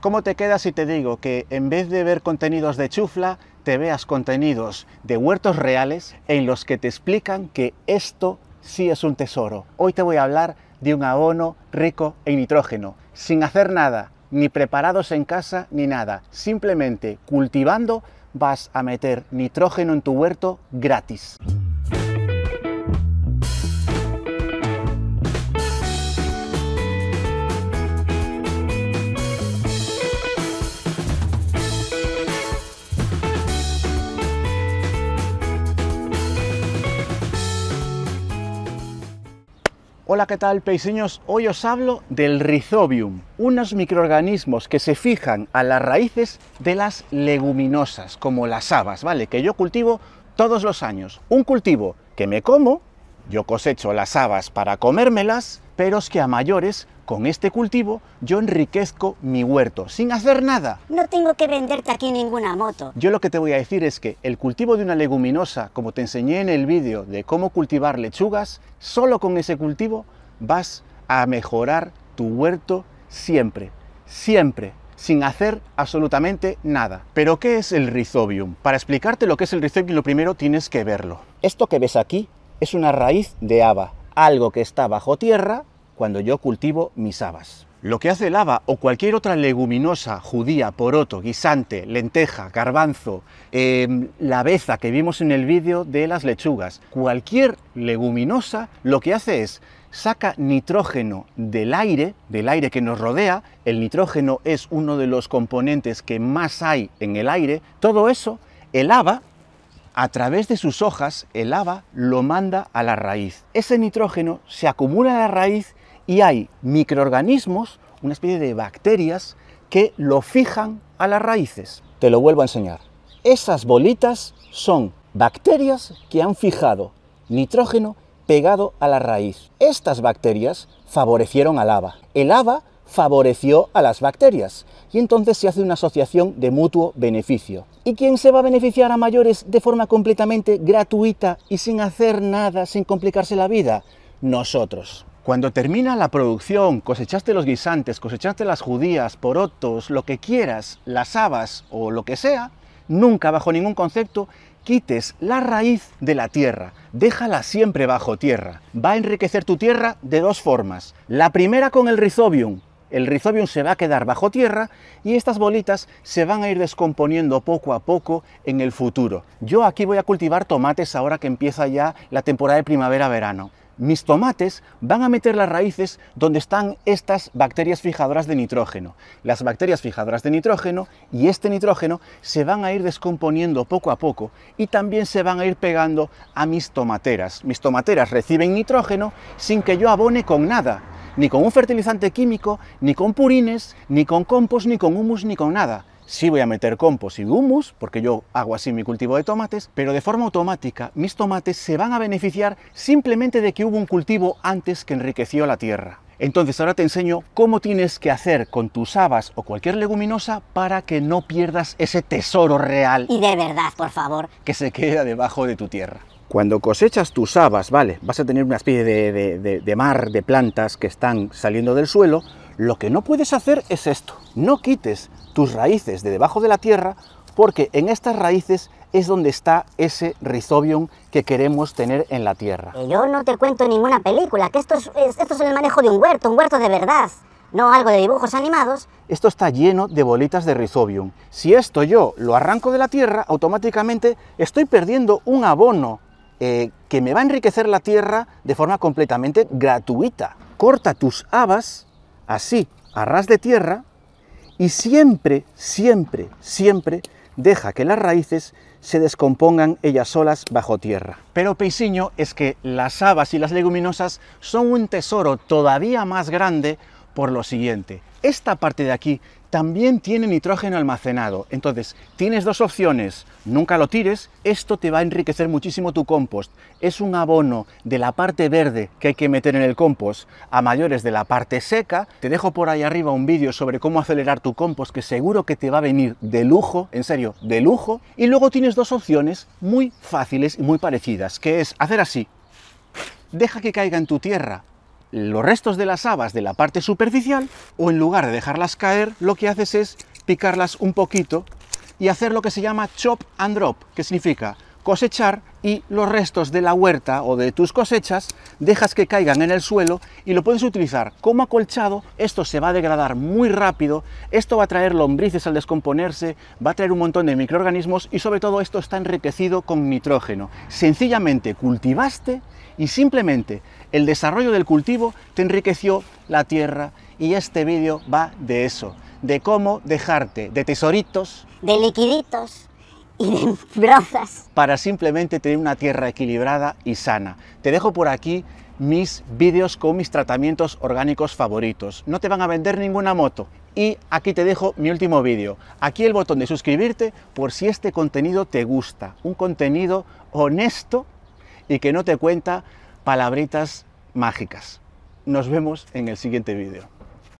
¿Cómo te quedas si te digo que en vez de ver contenidos de chufla, te veas contenidos de huertos reales en los que te explican que esto sí es un tesoro? Hoy te voy a hablar de un abono rico en nitrógeno, sin hacer nada, ni preparados en casa, ni nada. Simplemente cultivando vas a meter nitrógeno en tu huerto gratis. Hola, ¿qué tal, peiseños? Hoy os hablo del rizobium, unos microorganismos que se fijan a las raíces de las leguminosas, como las habas, ¿vale? Que yo cultivo todos los años. Un cultivo que me como, yo cosecho las habas para comérmelas, pero es que a mayores con este cultivo yo enriquezco mi huerto sin hacer nada. No tengo que venderte aquí ninguna moto. Yo lo que te voy a decir es que el cultivo de una leguminosa, como te enseñé en el vídeo de cómo cultivar lechugas, solo con ese cultivo vas a mejorar tu huerto siempre, siempre sin hacer absolutamente nada. ¿Pero qué es el rhizobium? Para explicarte lo que es el rizobium, lo primero tienes que verlo. Esto que ves aquí es una raíz de haba, algo que está bajo tierra cuando yo cultivo mis habas. Lo que hace el haba o cualquier otra leguminosa, judía, poroto, guisante, lenteja, garbanzo, em, la beza que vimos en el vídeo de las lechugas, cualquier leguminosa lo que hace es saca nitrógeno del aire, del aire que nos rodea, el nitrógeno es uno de los componentes que más hay en el aire, todo eso, el haba, a través de sus hojas, el haba lo manda a la raíz. Ese nitrógeno se acumula en la raíz y hay microorganismos, una especie de bacterias, que lo fijan a las raíces. Te lo vuelvo a enseñar. Esas bolitas son bacterias que han fijado nitrógeno pegado a la raíz. Estas bacterias favorecieron al haba. El haba favoreció a las bacterias y entonces se hace una asociación de mutuo beneficio. ¿Y quién se va a beneficiar a mayores de forma completamente gratuita y sin hacer nada, sin complicarse la vida? Nosotros. Cuando termina la producción, cosechaste los guisantes, cosechaste las judías, porotos, lo que quieras, las habas o lo que sea, nunca bajo ningún concepto quites la raíz de la tierra, déjala siempre bajo tierra. Va a enriquecer tu tierra de dos formas. La primera con el rizobium. El rizobium se va a quedar bajo tierra y estas bolitas se van a ir descomponiendo poco a poco en el futuro. Yo aquí voy a cultivar tomates ahora que empieza ya la temporada de primavera-verano mis tomates van a meter las raíces donde están estas bacterias fijadoras de nitrógeno. Las bacterias fijadoras de nitrógeno y este nitrógeno se van a ir descomponiendo poco a poco y también se van a ir pegando a mis tomateras. Mis tomateras reciben nitrógeno sin que yo abone con nada, ni con un fertilizante químico, ni con purines, ni con compost, ni con humus, ni con nada sí voy a meter compost y humus, porque yo hago así mi cultivo de tomates, pero de forma automática mis tomates se van a beneficiar simplemente de que hubo un cultivo antes que enriqueció la tierra. Entonces ahora te enseño cómo tienes que hacer con tus habas o cualquier leguminosa para que no pierdas ese tesoro real. Y de verdad, por favor. Que se queda debajo de tu tierra. Cuando cosechas tus habas, vale, vas a tener una especie de mar de plantas que están saliendo del suelo, lo que no puedes hacer es esto. No quites tus raíces de debajo de la tierra, porque en estas raíces es donde está ese rizobium que queremos tener en la tierra. Eh, yo no te cuento ninguna película, que esto es, esto es el manejo de un huerto, un huerto de verdad, no algo de dibujos animados. Esto está lleno de bolitas de rizobium. Si esto yo lo arranco de la tierra, automáticamente estoy perdiendo un abono eh, que me va a enriquecer la tierra de forma completamente gratuita. Corta tus habas así, a ras de tierra, y siempre, siempre, siempre deja que las raíces se descompongan ellas solas bajo tierra. Pero Peisiño es que las habas y las leguminosas son un tesoro todavía más grande por lo siguiente. Esta parte de aquí también tiene nitrógeno almacenado. Entonces, tienes dos opciones. Nunca lo tires, esto te va a enriquecer muchísimo tu compost. Es un abono de la parte verde que hay que meter en el compost a mayores de la parte seca. Te dejo por ahí arriba un vídeo sobre cómo acelerar tu compost que seguro que te va a venir de lujo, en serio, de lujo. Y luego tienes dos opciones muy fáciles y muy parecidas, que es hacer así. Deja que caiga en tu tierra los restos de las habas de la parte superficial o en lugar de dejarlas caer, lo que haces es picarlas un poquito y hacer lo que se llama chop and drop, que significa cosechar y los restos de la huerta o de tus cosechas dejas que caigan en el suelo y lo puedes utilizar como acolchado, esto se va a degradar muy rápido, esto va a traer lombrices al descomponerse, va a traer un montón de microorganismos y sobre todo esto está enriquecido con nitrógeno. Sencillamente cultivaste y simplemente el desarrollo del cultivo te enriqueció la tierra y este vídeo va de eso, de cómo dejarte de tesoritos, de liquiditos y de brozas para simplemente tener una tierra equilibrada y sana. Te dejo por aquí mis vídeos con mis tratamientos orgánicos favoritos. No te van a vender ninguna moto. Y aquí te dejo mi último vídeo. Aquí el botón de suscribirte por si este contenido te gusta. Un contenido honesto y que no te cuenta palabritas mágicas. Nos vemos en el siguiente vídeo.